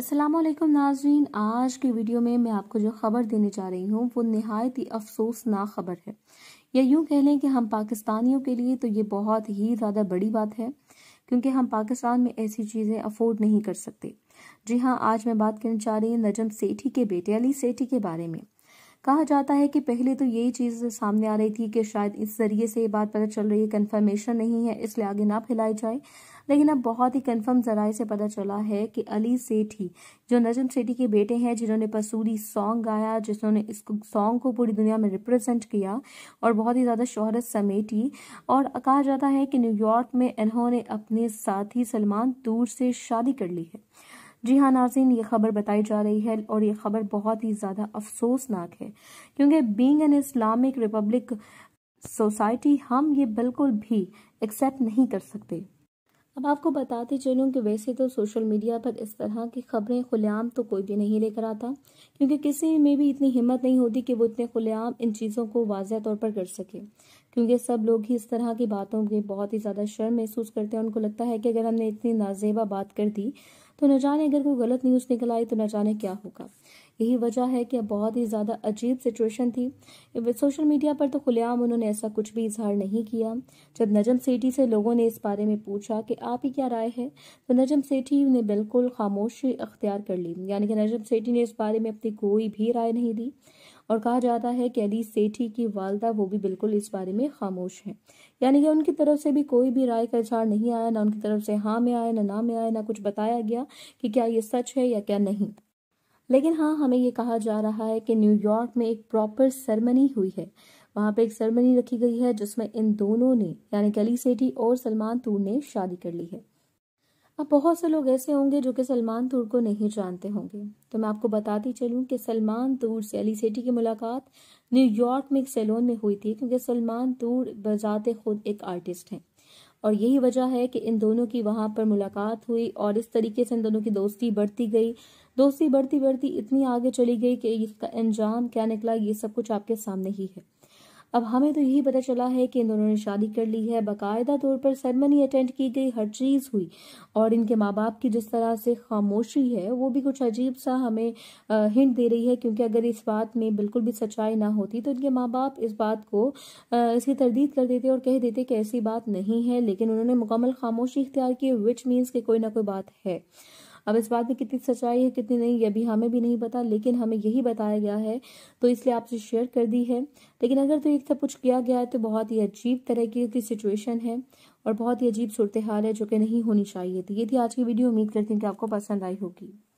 अस्सलाम वालेकुम नाजरीन आज की वीडियो में मैं आपको जो ख़बर देने जा रही हूँ वो नहायत ही अफसोसनाक ख़बर है या यूँ कह लें कि हम पाकिस्तानियों के लिए तो ये बहुत ही ज़्यादा बड़ी बात है क्योंकि हम पाकिस्तान में ऐसी चीज़ें अफोर्ड नहीं कर सकते जी हाँ आज मैं बात करना चाह रही हूँ नजम सेठी के बेटे अली सेठी के बारे में कहा जाता है कि पहले तो यही चीज़ सामने आ रही थी कि शायद इस जरिए से ये बात पता चल रही है कन्फर्मेशन नहीं है इसलिए आगे ना फैलाई जाए लेकिन अब बहुत ही कंफर्म जराए से पता चला है कि अली सेठी जो नजम सेठी के बेटे हैं जिन्होंने पसूरी सॉन्ग गाया जिन्होंने इस सॉन्ग को पूरी दुनिया में रिप्रेजेंट किया और बहुत ही ज़्यादा शोहरत समेटी और कहा जाता है कि न्यूयॉर्क में इन्होंने अपने साथी सलमान दूर से शादी कर ली है जी हाँ नाजिन ये खबर बताई जा रही है और ये खबर बहुत ही ज़्यादा अफसोसनाक है क्योंकि being an Islamic republic society हम ये बिल्कुल भी एक्सेप्ट नहीं कर सकते अब आपको बताते चलूँ कि वैसे तो सोशल मीडिया पर इस तरह की खबरें खुलेआम तो कोई भी नहीं लेकर आता क्योंकि किसी में भी इतनी हिम्मत नहीं होती कि वो इतने खुलेआम इन चीज़ों को वाजह तौर पर कर सके क्योंकि सब लोग ही इस तरह की बातों के बहुत ही ज़्यादा शर्म महसूस करते हैं उनको लगता है कि अगर हमने इतनी नाजेबा बात कर दी तो न जाने अगर कोई गलत न्यूज़ निकल आई तो न जाने क्या होगा यही वजह है कि बहुत ही ज़्यादा अजीब सिचुएशन थी सोशल मीडिया पर तो खुलेआम उन्होंने ऐसा कुछ भी इजहार नहीं किया जब नजम सेठी से लोगों ने इस बारे में पूछा कि आप ही क्या राय है तो नजम सेठी ने बिल्कुल खामोशी अख्तियार कर ली यानी कि नजम सेठी ने इस बारे में अपनी कोई भी राय नहीं दी और कहा जाता है कि अली सेठी की वालदा वो भी बिल्कुल इस बारे में खामोश हैं यानी कि उनकी तरफ से भी कोई भी राय का इजहार नहीं आया ना उनकी तरफ से हाँ में आया ना ना में आया ना कुछ बताया गया कि क्या ये सच है या क्या नहीं लेकिन हाँ हमें ये कहा जा रहा है कि न्यूयॉर्क में एक प्रॉपर सेरेमनी हुई है वहाँ पे एक सेरेमनी रखी गई है जिसमें इन दोनों ने यानी अली सेठी और सलमान तूर ने शादी कर ली है अब बहुत से लोग ऐसे होंगे जो कि सलमान तूर को नहीं जानते होंगे तो मैं आपको बताती चलूँ कि सलमान तूर से अली सेठी की मुलाकात न्यूयॉर्क में एक सैलून में हुई थी क्योंकि सलमान तूर बजाते खुद एक आर्टिस्ट हैं और यही वजह है कि इन दोनों की वहाँ पर मुलाकात हुई और इस तरीके से इन दोनों की दोस्ती बढ़ती गई दोस्ती बढ़ती बढ़ती इतनी आगे चली गई कि इसका अंजाम क्या निकला ये सब कुछ आपके सामने ही है अब हमें तो यही पता चला है कि इन दोनों ने शादी कर ली है बाकायदा तौर पर सेरेमनी अटेंड की गई हर चीज़ हुई और इनके माँ बाप की जिस तरह से खामोशी है वो भी कुछ अजीब सा हमें हिंट दे रही है क्योंकि अगर इस बात में बिल्कुल भी सच्चाई ना होती तो इनके माँ बाप इस बात को इसकी तरदीद कर देते और कह देते कि ऐसी बात नहीं है लेकिन उन्होंने मुकम्मल खामोशी इख्तियार की विच मीन्स कि कोई ना कोई बात है अब इस बात में कितनी सच्चाई है कितनी नहीं ये भी हमें भी नहीं पता लेकिन हमें यही बताया गया है तो इसलिए आपसे शेयर कर दी है लेकिन अगर तो एक सब कुछ किया गया है तो बहुत ही अजीब तरह की सिचुएशन है और बहुत ही अजीब सूरत हाल है जो कि नहीं होनी चाहिए थी ये थी आज की वीडियो उम्मीद करती हूँ कि आपको पसंद आई होगी